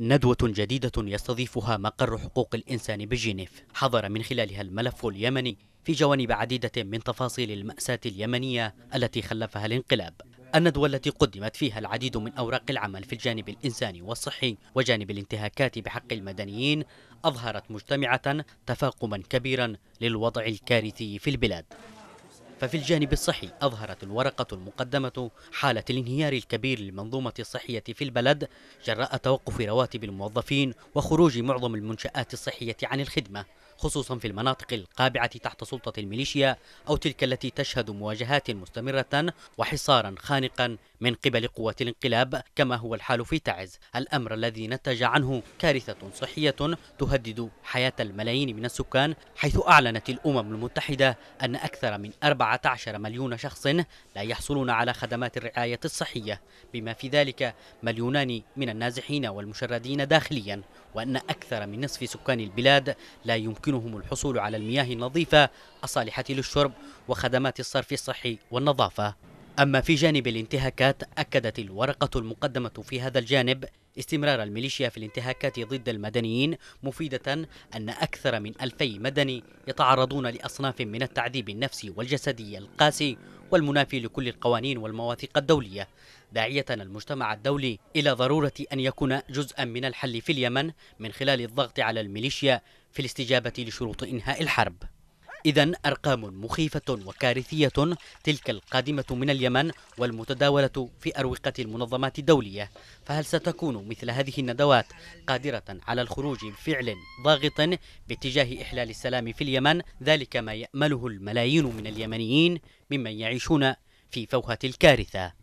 ندوة جديدة يستضيفها مقر حقوق الإنسان بجنيف حضر من خلالها الملف اليمني في جوانب عديدة من تفاصيل المأساة اليمنية التي خلفها الانقلاب الندوة التي قدمت فيها العديد من أوراق العمل في الجانب الإنساني والصحي وجانب الانتهاكات بحق المدنيين أظهرت مجتمعة تفاقما كبيرا للوضع الكارثي في البلاد ففي الجانب الصحي أظهرت الورقة المقدمة حالة الانهيار الكبير للمنظومة الصحية في البلد جراء توقف رواتب الموظفين وخروج معظم المنشآت الصحية عن الخدمة خصوصا في المناطق القابعة تحت سلطة الميليشيا أو تلك التي تشهد مواجهات مستمرة وحصارا خانقا من قبل قوة الانقلاب كما هو الحال في تعز الأمر الذي نتج عنه كارثة صحية تهدد حياة الملايين من السكان حيث أعلنت الأمم المتحدة أن أكثر من 14 مليون شخص لا يحصلون على خدمات الرعاية الصحية بما في ذلك مليونان من النازحين والمشردين داخليا وأن أكثر من نصف سكان البلاد لا يمكن يمكنهم الحصول على المياه النظيفة الصالحة للشرب وخدمات الصرف الصحي والنظافة أما في جانب الانتهاكات أكدت الورقة المقدمة في هذا الجانب استمرار الميليشيا في الانتهاكات ضد المدنيين مفيدة أن أكثر من ألفي مدني يتعرضون لأصناف من التعذيب النفسي والجسدي القاسي والمنافي لكل القوانين والمواثيق الدولية داعية المجتمع الدولي إلى ضرورة أن يكون جزءا من الحل في اليمن من خلال الضغط على الميليشيا في الاستجابة لشروط إنهاء الحرب إذا أرقام مخيفة وكارثية تلك القادمة من اليمن والمتداولة في أروقة المنظمات الدولية فهل ستكون مثل هذه الندوات قادرة على الخروج بفعل ضاغط باتجاه إحلال السلام في اليمن ذلك ما يأمله الملايين من اليمنيين ممن يعيشون في فوهة الكارثة